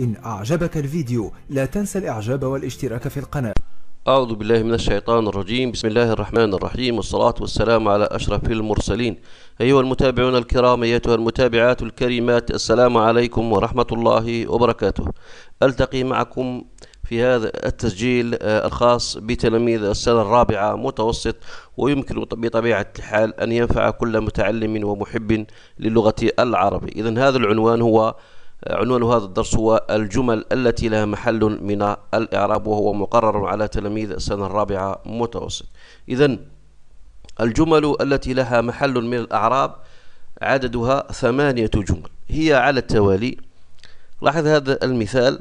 إن أعجبك الفيديو لا تنسى الإعجاب والاشتراك في القناة أعوذ بالله من الشيطان الرجيم بسم الله الرحمن الرحيم والصلاة والسلام على أشرف المرسلين أيها المتابعون الكرام أيها المتابعات الكريمات السلام عليكم ورحمة الله وبركاته ألتقي معكم في هذا التسجيل آه، الخاص بتلاميذ السنة الرابعة متوسط ويمكن بطبيعة الحال أن ينفع كل متعلم ومحب للغة العربية إذا هذا العنوان هو عنوان هذا الدرس هو الجمل التي لها محل من الإعراب وهو مقرر على تلاميذ السنة الرابعة متوسط إذا الجمل التي لها محل من الأعراب عددها ثمانية جمل هي على التوالي لاحظ هذا المثال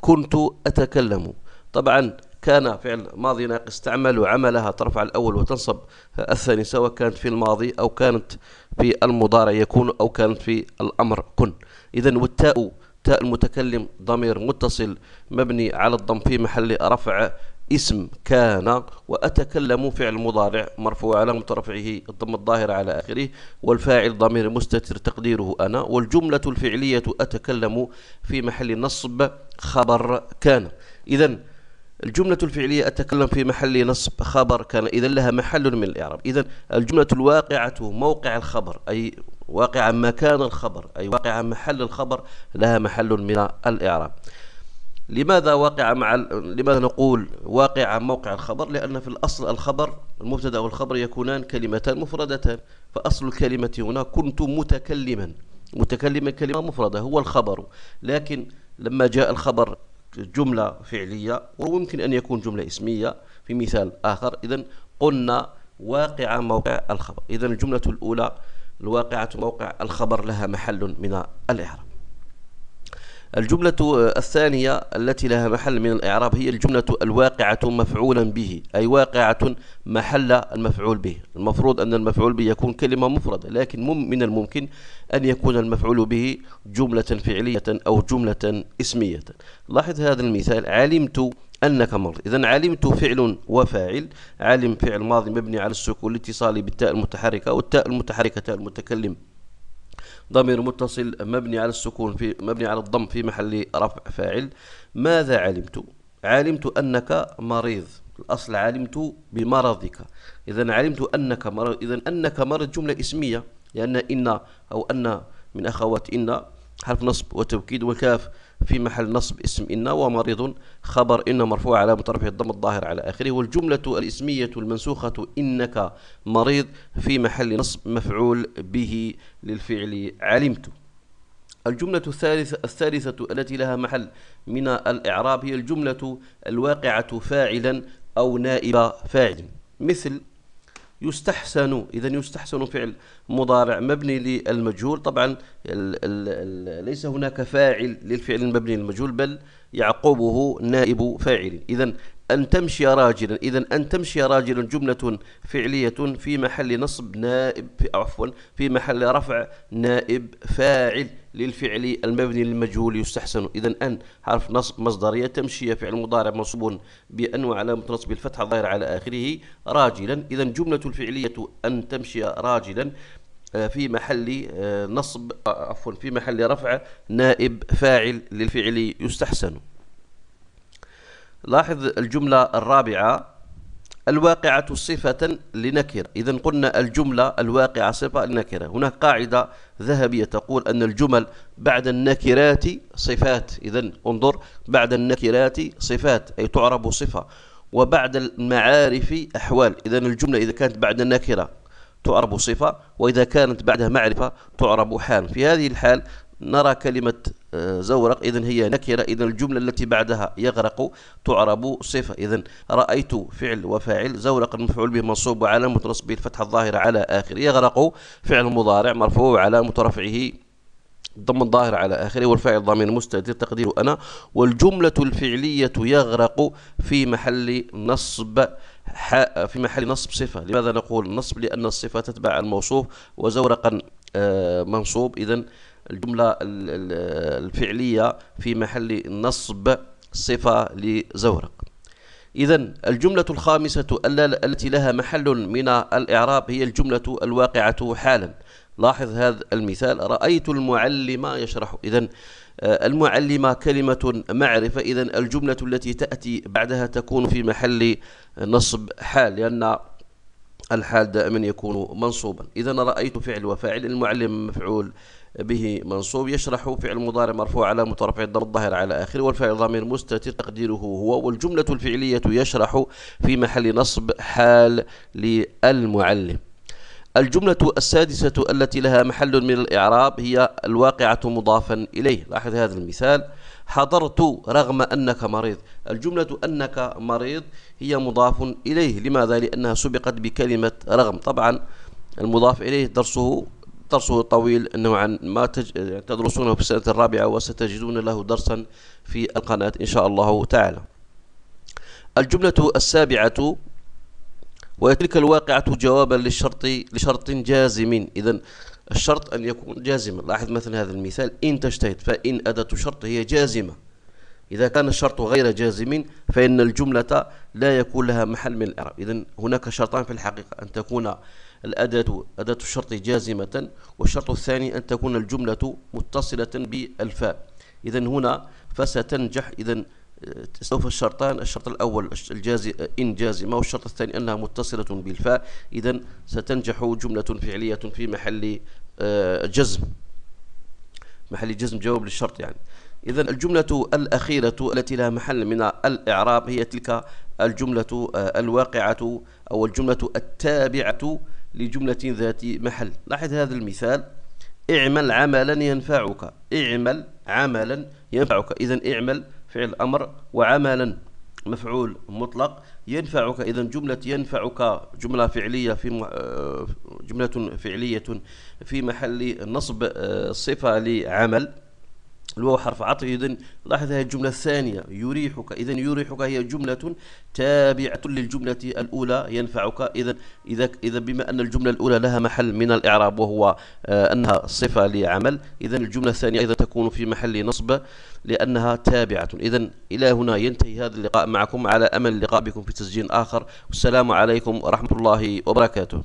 كنت أتكلم طبعا كان فعل ماضي ناقص تعمل عملها ترفع الأول وتنصب الثاني سواء كانت في الماضي أو كانت في المضارع يكون أو كانت في الأمر كن إذا والتاء تاء المتكلم ضمير متصل مبني على الضم في محل رفع اسم كان وأتكلم فعل مضارع مرفوع على مترفعه الضم الظاهر على آخره والفاعل ضمير مستتر تقديره أنا والجملة الفعلية أتكلم في محل نصب خبر كان إذا الجملة الفعلية أتكلم في محل نصب خبر كان إذا لها محل من الإعراب إذا الجملة الواقعة موقع الخبر أي واقع مكان الخبر أي واقع محل الخبر لها محل من الإعراب لماذا واقع مع لماذا نقول واقع موقع الخبر لأن في الأصل الخبر المبتدأ والخبر يكونان كلمتان مفردتان فأصل الكلمة هنا كنت متكلما متكلما كلمة مفردة هو الخبر لكن لما جاء الخبر جملة فعلية وممكن أن يكون جملة اسمية في مثال آخر إذا قلنا واقع موقع الخبر إذا الجملة الأولى الواقعة موقع الخبر لها محل من الإعراب الجملة آه، الثانية التي لها محل من الإعراب هي الجملة الواقعة مفعولا به أي واقعة محل المفعول به المفروض أن المفعول به يكون كلمة مفردة لكن من الممكن أن يكون المفعول به جملة فعلية أو جملة اسمية لاحظ هذا المثال علمت أنك مرض إذا علمت فعل وفاعل علم فعل ماضي مبني على السكون الاتصالي بالتاء المتحركة والتاء المتحركة تاء المتكلم ضمير متصل مبني على السكون في مبني على الضم في محل رفع فاعل ماذا علمت علمت أنك مريض الأصل علمت بمرضك إذا علمت أنك مرض إذا أنك مرض جملة اسمية لأن إن أو أن من أخوات إن حرف نصب وتوكيد وكاف في محل نصب اسم إن ومريض خبر إن مرفوع على مترفع الضم الظاهر على آخره والجملة الإسمية المنسوخة إنك مريض في محل نصب مفعول به للفعل علمت الجملة الثالثة, الثالثة التي لها محل من الإعراب هي الجملة الواقعة فاعلا أو نائب فاعل مثل يستحسن إذا يستحسن فعل مضارع مبني للمجهول طبعا الـ الـ الـ ليس هناك فاعل للفعل المبني للمجهول بل يعقبه نائب فاعل إذا أن تمشي راجلا إذا أن تمشي راجلا جملة فعلية في محل نصب نائب عفوا في محل رفع نائب فاعل للفعل المبني للمجهول يستحسن إذا أن حرف نصب مصدرية تمشي فعل مضارع منصوب بأن وعلامة نصب الفتحة الظاهرة على آخره راجلا إذا جملة الفعلية أن تمشي راجلا آه، في محل آه، نصب آه، عفوا في محل رفع نائب فاعل للفعل يستحسن لاحظ الجملة الرابعة الواقعة صفة لنكرة إذا قلنا الجملة الواقعة صفة لنكرة هناك قاعدة ذهبية تقول أن الجمل بعد النكرات صفات إذا انظر بعد النكرات صفات أي تعرب صفة وبعد المعارف أحوال إذا الجملة إذا كانت بعد النكرة تعرب صفة وإذا كانت بعدها معرفة تعرب حال في هذه الحال نرى كلمة آه، زورق إذا هي نكرة إذا الجملة التي بعدها يغرق تعرب صفة إذا رأيت فعل وفاعل زورق المفعول به منصوب وعلامة نصب الفتحة الظاهرة على آخره يغرق فعل مضارع مرفوع وعلامة رفعه ضم الظاهر على آخره والفاعل ضمير مستتر تقديره أنا والجملة الفعلية يغرق في محل نصب حاء في محل نصب صفة لماذا نقول نصب لأن الصفة تتبع الموصوف وزورقا آه، منصوب إذا الجملة الفعلية في محل نصب صفة لزورق إذا الجملة الخامسة التي لها محل من الإعراب هي الجملة الواقعة حالا لاحظ هذا المثال رأيت المعلم يشرح إذا آه، المعلمة كلمة معرفة إذا الجملة التي تأتي بعدها تكون في محل نصب حال لأن الحال دائما يكون منصوبا إذا رأيت فعل وفاعل المعلم مفعول به منصوب يشرح فعل مضارع مرفوع على مترفع الضرب الظاهر على آخره والفاعل ضمير مستتر تقديره هو والجملة الفعلية يشرح في محل نصب حال للمعلم الجملة السادسة التي لها محل من الإعراب هي الواقعة مضافا إليه لاحظ هذا المثال حضرت رغم أنك مريض الجملة أنك مريض هي مضاف إليه لماذا؟ لأنها سبقت بكلمة رغم طبعا المضاف إليه درسه درسه طويل نوعا ما تج... يعني تدرسونه في السنة الرابعة وستجدون له درسا في القناة إن شاء الله تعالى الجملة السابعة وتلك الواقعة جوابا للشرط لشرط جازم إذا الشرط أن يكون جازما لاحظ مثلا هذا المثال إن تجتهد فإن أداة شرط هي جازمة إذا كان الشرط غير جازم فإن الجملة لا يكون لها محل من الإعراب إذا هناك شرطان في الحقيقة أن تكون الأداة أداة الشرط جازمة والشرط الثاني أن تكون الجملة متصلة بالفاء إذا هنا فستنجح إذا سوف الشرطان الشرط الأول الجازي إن جازمة والشرط الثاني أنها متصلة بالفاء إذا ستنجح جملة فعلية في محل آه، جزم محل جزم جواب للشرط يعني إذا الجملة الأخيرة التي لها محل من الإعراب هي تلك الجملة آه، الواقعة أو الجملة التابعة لجملة ذات محل لاحظ هذا المثال اعمل عملا ينفعك اعمل عملا ينفعك إذا اعمل فعل أمر وعملا مفعول مطلق ينفعك إذا جملة ينفعك جملة فعلية في آه، جملة فعلية في محل نصب آه، صفة لعمل الواو حرف عطف إذن لاحظ هذه الجملة الثانية يريحك إذا يريحك هي جملة تابعة للجملة الأولى ينفعك إذا إذا إذا بما أن الجملة الأولى لها محل من الإعراب وهو آه، أنها صفة لعمل إذا الجملة الثانية أيضا تكون في محل نصب لأنها تابعة إذا إلى هنا ينتهي هذا اللقاء معكم على أمل اللقاء بكم في تسجيل آخر والسلام عليكم ورحمة الله وبركاته